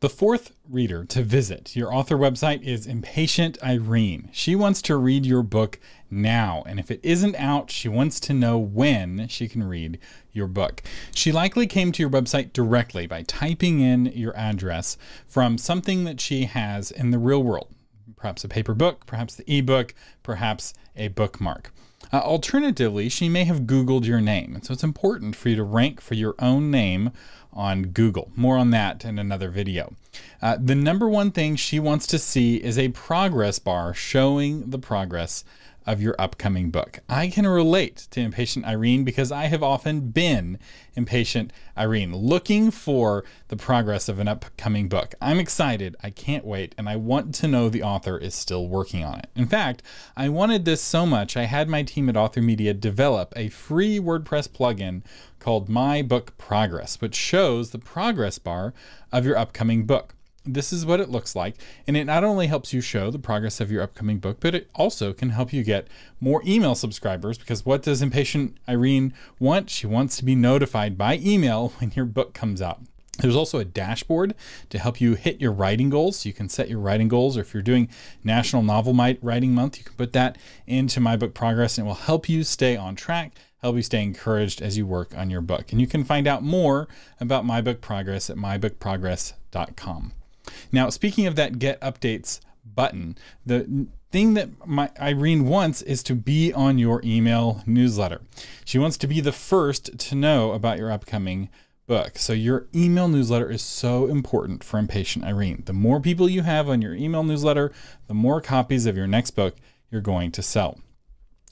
The fourth reader to visit your author website is Impatient Irene. She wants to read your book now, and if it isn't out, she wants to know when she can read your book. She likely came to your website directly by typing in your address from something that she has in the real world perhaps a paper book, perhaps the ebook, perhaps a bookmark. Uh, alternatively, she may have Googled your name. And so it's important for you to rank for your own name on Google. More on that in another video. Uh, the number one thing she wants to see is a progress bar showing the progress of your upcoming book. I can relate to Impatient Irene because I have often been Impatient Irene, looking for the progress of an upcoming book. I'm excited, I can't wait, and I want to know the author is still working on it. In fact, I wanted this so much, I had my team at Author Media develop a free WordPress plugin called My Book Progress, which shows the progress bar of your upcoming book this is what it looks like. And it not only helps you show the progress of your upcoming book, but it also can help you get more email subscribers because what does impatient Irene want? She wants to be notified by email when your book comes out. There's also a dashboard to help you hit your writing goals. So you can set your writing goals, or if you're doing National Novel Writing Month, you can put that into My Book Progress and it will help you stay on track, help you stay encouraged as you work on your book. And you can find out more about My Book Progress at mybookprogress.com. Now, speaking of that get updates button, the thing that my Irene wants is to be on your email newsletter. She wants to be the first to know about your upcoming book. So your email newsletter is so important for impatient Irene. The more people you have on your email newsletter, the more copies of your next book you're going to sell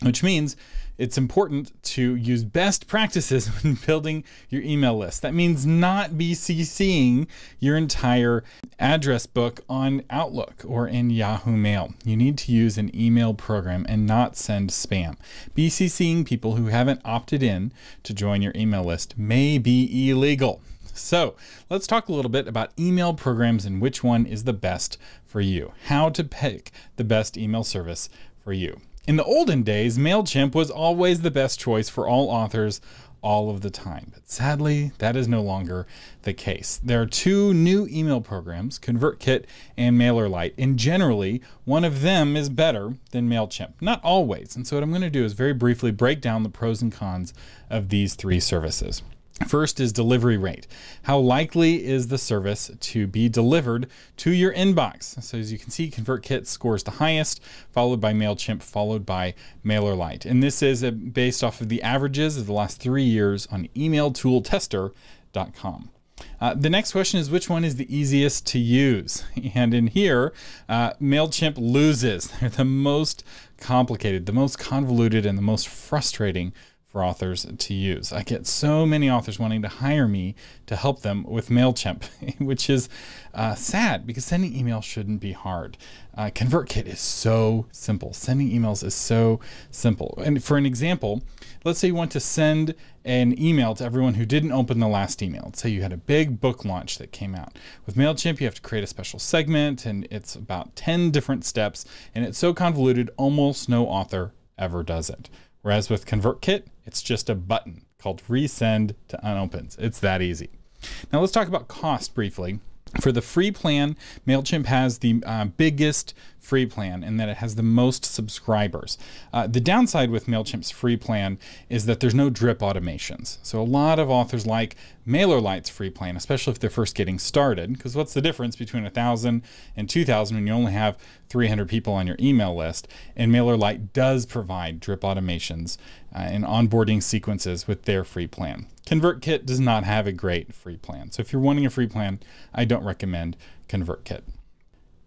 which means it's important to use best practices when building your email list. That means not BCCing your entire address book on Outlook or in Yahoo Mail. You need to use an email program and not send spam. BCCing people who haven't opted in to join your email list may be illegal. So let's talk a little bit about email programs and which one is the best for you, how to pick the best email service for you. In the olden days, MailChimp was always the best choice for all authors all of the time. But sadly, that is no longer the case. There are two new email programs, ConvertKit and MailerLite, and generally one of them is better than MailChimp. Not always. And so, what I'm going to do is very briefly break down the pros and cons of these three services. First is delivery rate. How likely is the service to be delivered to your inbox? So as you can see, ConvertKit scores the highest, followed by MailChimp, followed by MailerLite. And this is uh, based off of the averages of the last three years on emailtooltester.com. Uh, the next question is which one is the easiest to use? And in here, uh, MailChimp loses. They're the most complicated, the most convoluted, and the most frustrating for authors to use. I get so many authors wanting to hire me to help them with MailChimp, which is uh, sad because sending email shouldn't be hard. Uh, ConvertKit is so simple. Sending emails is so simple. And for an example, let's say you want to send an email to everyone who didn't open the last email. Let's say you had a big book launch that came out. With MailChimp, you have to create a special segment and it's about 10 different steps and it's so convoluted, almost no author ever does it. Whereas with ConvertKit, it's just a button called resend to unopens. It's that easy. Now let's talk about cost briefly. For the free plan, MailChimp has the uh, biggest free plan in that it has the most subscribers. Uh, the downside with MailChimp's free plan is that there's no drip automations. So a lot of authors like MailerLite's free plan, especially if they're first getting started, because what's the difference between 1,000 and 2,000 when you only have 300 people on your email list? And MailerLite does provide drip automations uh, and onboarding sequences with their free plan. ConvertKit does not have a great free plan. So if you're wanting a free plan, I don't recommend ConvertKit.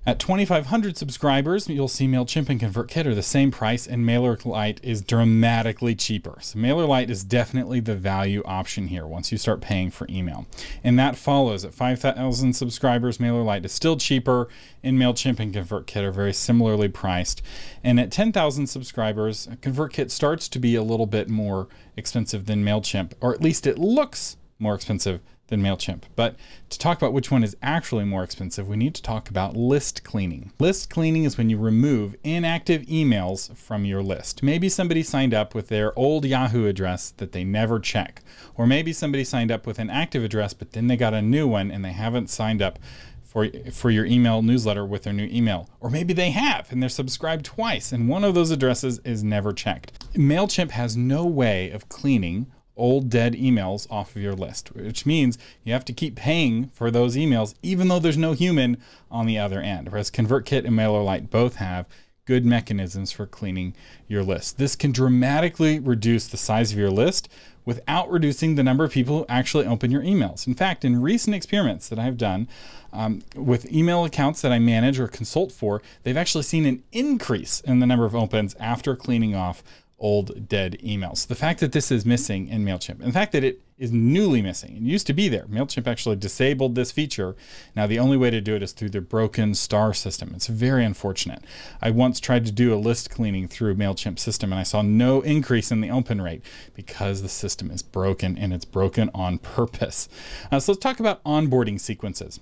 At 2,500 subscribers, you'll see MailChimp and ConvertKit are the same price, and MailerLite is dramatically cheaper. So MailerLite is definitely the value option here once you start paying for email. And that follows at 5,000 subscribers, MailerLite is still cheaper, and MailChimp and ConvertKit are very similarly priced. And at 10,000 subscribers, ConvertKit starts to be a little bit more expensive than MailChimp, or at least it looks more expensive than MailChimp. But to talk about which one is actually more expensive, we need to talk about list cleaning. List cleaning is when you remove inactive emails from your list. Maybe somebody signed up with their old Yahoo address that they never check. Or maybe somebody signed up with an active address, but then they got a new one and they haven't signed up for, for your email newsletter with their new email. Or maybe they have and they're subscribed twice and one of those addresses is never checked. MailChimp has no way of cleaning old dead emails off of your list, which means you have to keep paying for those emails, even though there's no human on the other end. Whereas ConvertKit and MailerLite both have good mechanisms for cleaning your list. This can dramatically reduce the size of your list without reducing the number of people who actually open your emails. In fact, in recent experiments that I've done um, with email accounts that I manage or consult for, they've actually seen an increase in the number of opens after cleaning off old dead emails. The fact that this is missing in MailChimp, and the fact that it is newly missing, it used to be there. MailChimp actually disabled this feature. Now, the only way to do it is through the broken star system. It's very unfortunate. I once tried to do a list cleaning through MailChimp system, and I saw no increase in the open rate because the system is broken and it's broken on purpose. Uh, so let's talk about onboarding sequences.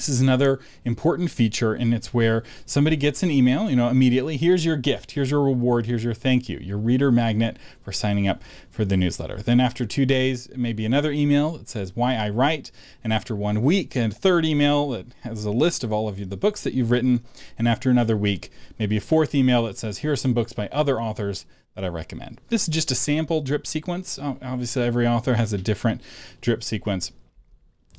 This is another important feature, and it's where somebody gets an email, you know, immediately. Here's your gift, here's your reward, here's your thank you, your reader magnet for signing up for the newsletter. Then, after two days, maybe another email that says why I write. And after one week, a third email that has a list of all of you, the books that you've written. And after another week, maybe a fourth email that says here are some books by other authors that I recommend. This is just a sample drip sequence. Obviously, every author has a different drip sequence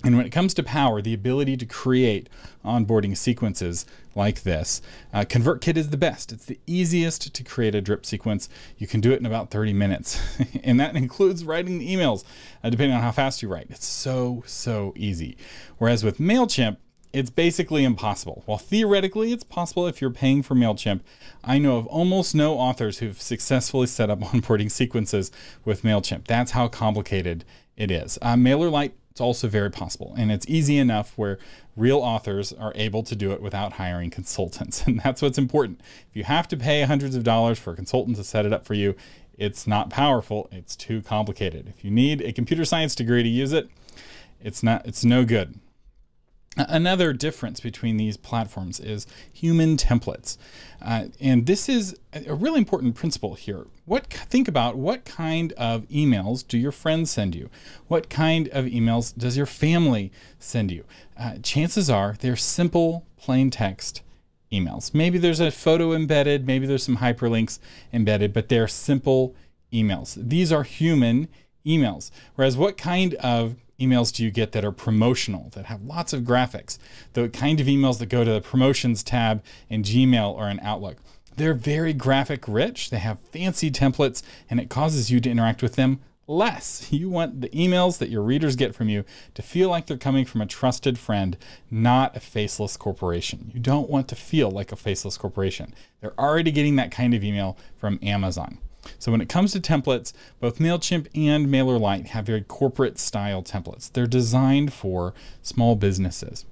and when it comes to power, the ability to create onboarding sequences like this, uh, ConvertKit is the best. It's the easiest to create a drip sequence. You can do it in about 30 minutes. and that includes writing the emails, uh, depending on how fast you write. It's so, so easy. Whereas with MailChimp, it's basically impossible. While theoretically it's possible if you're paying for MailChimp, I know of almost no authors who've successfully set up onboarding sequences with MailChimp. That's how complicated it is. Uh, MailerLite, it's also very possible, and it's easy enough where real authors are able to do it without hiring consultants. And that's what's important. If you have to pay hundreds of dollars for a consultant to set it up for you, it's not powerful, it's too complicated. If you need a computer science degree to use it, it's not it's no good. Another difference between these platforms is human templates. Uh, and this is a really important principle here. What Think about what kind of emails do your friends send you? What kind of emails does your family send you? Uh, chances are they're simple, plain text emails. Maybe there's a photo embedded, maybe there's some hyperlinks embedded, but they're simple emails. These are human emails. Whereas what kind of emails do you get that are promotional, that have lots of graphics? The kind of emails that go to the promotions tab in Gmail or in Outlook. They're very graphic rich, they have fancy templates, and it causes you to interact with them less. You want the emails that your readers get from you to feel like they're coming from a trusted friend, not a faceless corporation. You don't want to feel like a faceless corporation. They're already getting that kind of email from Amazon. So when it comes to templates, both MailChimp and MailerLite have very corporate style templates. They're designed for small businesses.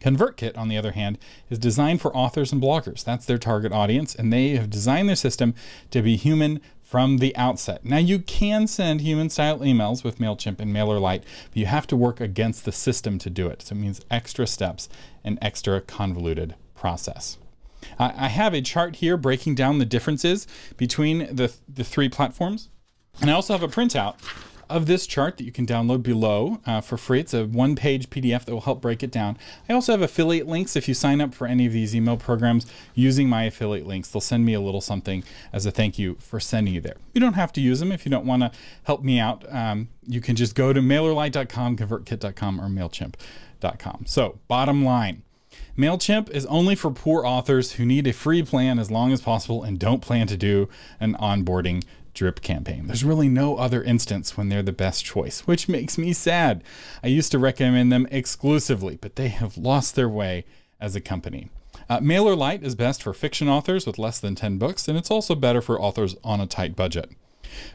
ConvertKit, on the other hand, is designed for authors and bloggers. That's their target audience, and they have designed their system to be human from the outset. Now, you can send human style emails with MailChimp and MailerLite, but you have to work against the system to do it. So it means extra steps and extra convoluted process. I have a chart here breaking down the differences between the, th the three platforms. And I also have a printout of this chart that you can download below uh, for free. It's a one page PDF that will help break it down. I also have affiliate links if you sign up for any of these email programs using my affiliate links. They'll send me a little something as a thank you for sending you there. You don't have to use them if you don't want to help me out. Um, you can just go to mailerlite.com, convertkit.com, or MailChimp.com. So, bottom line. MailChimp is only for poor authors who need a free plan as long as possible and don't plan to do an onboarding drip campaign. There's really no other instance when they're the best choice, which makes me sad. I used to recommend them exclusively, but they have lost their way as a company. Uh, MailerLite is best for fiction authors with less than 10 books, and it's also better for authors on a tight budget.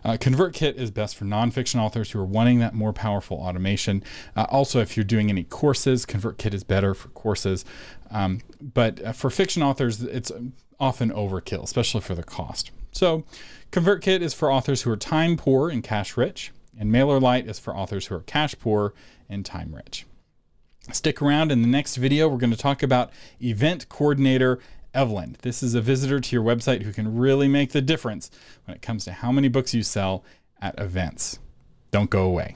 Uh, ConvertKit is best for nonfiction authors who are wanting that more powerful automation. Uh, also, if you're doing any courses, ConvertKit is better for courses. Um, but uh, for fiction authors, it's often overkill, especially for the cost. So, ConvertKit is for authors who are time poor and cash rich, and MailerLite is for authors who are cash poor and time rich. Stick around in the next video. We're going to talk about event coordinator Evelyn. This is a visitor to your website who can really make the difference when it comes to how many books you sell at events. Don't go away.